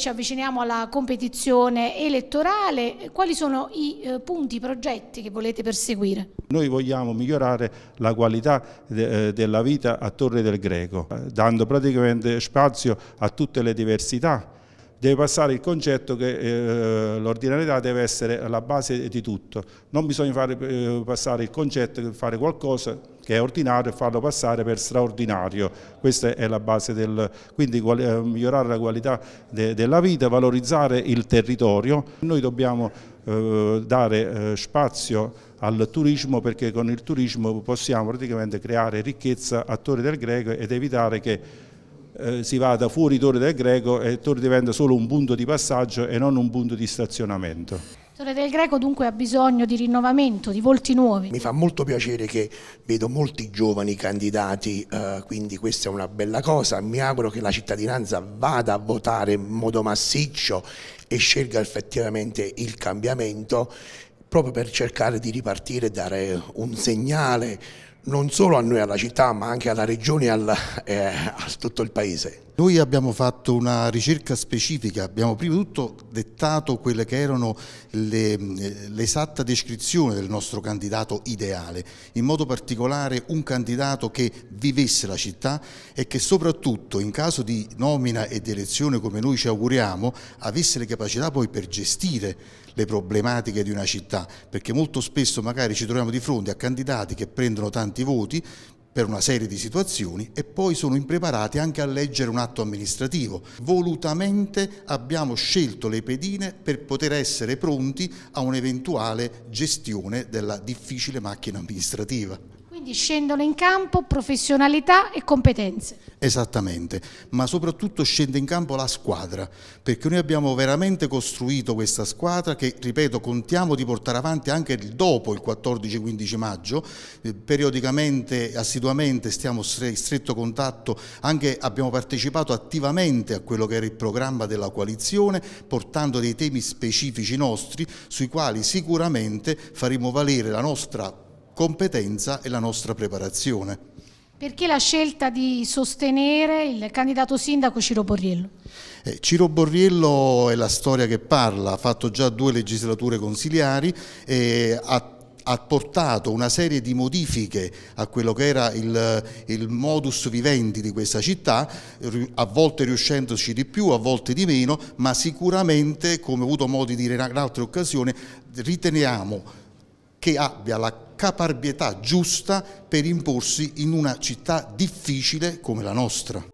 ci avviciniamo alla competizione elettorale, quali sono i eh, punti, i progetti che volete perseguire? Noi vogliamo migliorare la qualità de eh, della vita a Torre del Greco, eh, dando praticamente spazio a tutte le diversità. Deve passare il concetto che eh, l'ordinarietà deve essere la base di tutto, non bisogna fare, eh, passare il concetto che fare qualcosa che è ordinario e farlo passare per straordinario. Questa è la base del... quindi eh, migliorare la qualità de, della vita, valorizzare il territorio. Noi dobbiamo eh, dare eh, spazio al turismo perché con il turismo possiamo praticamente creare ricchezza a Torre del Greco ed evitare che eh, si vada fuori Torre del Greco e Torre diventa solo un punto di passaggio e non un punto di stazionamento. Torre del Greco dunque ha bisogno di rinnovamento, di volti nuovi. Mi fa molto piacere che vedo molti giovani candidati, eh, quindi questa è una bella cosa. Mi auguro che la cittadinanza vada a votare in modo massiccio e scelga effettivamente il cambiamento proprio per cercare di ripartire e dare un segnale non solo a noi, alla città, ma anche alla regione e, al, eh, a tutto il paese. Noi abbiamo fatto una ricerca specifica, abbiamo prima di tutto dettato quelle che erano mm, l'esatta le, descrizione del nostro candidato ideale, in modo particolare un candidato che vivesse la città e che soprattutto in caso di nomina e di elezione come noi ci auguriamo avesse le capacità poi per gestire le problematiche di una città, perché molto spesso magari ci troviamo di fronte a candidati che prendono tanti tanti voti per una serie di situazioni e poi sono impreparati anche a leggere un atto amministrativo. Volutamente abbiamo scelto le pedine per poter essere pronti a un'eventuale gestione della difficile macchina amministrativa. Quindi scendono in campo professionalità e competenze. Esattamente, ma soprattutto scende in campo la squadra, perché noi abbiamo veramente costruito questa squadra che, ripeto, contiamo di portare avanti anche dopo il 14-15 maggio, eh, periodicamente, assiduamente stiamo in stretto contatto, anche abbiamo partecipato attivamente a quello che era il programma della coalizione, portando dei temi specifici nostri sui quali sicuramente faremo valere la nostra competenza e la nostra preparazione. Perché la scelta di sostenere il candidato sindaco Ciro Borriello? Eh, Ciro Borriello è la storia che parla, ha fatto già due legislature consiliari, e ha ha portato una serie di modifiche a quello che era il, il, modus vivendi di questa città, a volte riuscendoci di più, a volte di meno, ma sicuramente, come ho avuto modo di dire in altre occasioni, riteniamo che abbia la caparbietà giusta per imporsi in una città difficile come la nostra.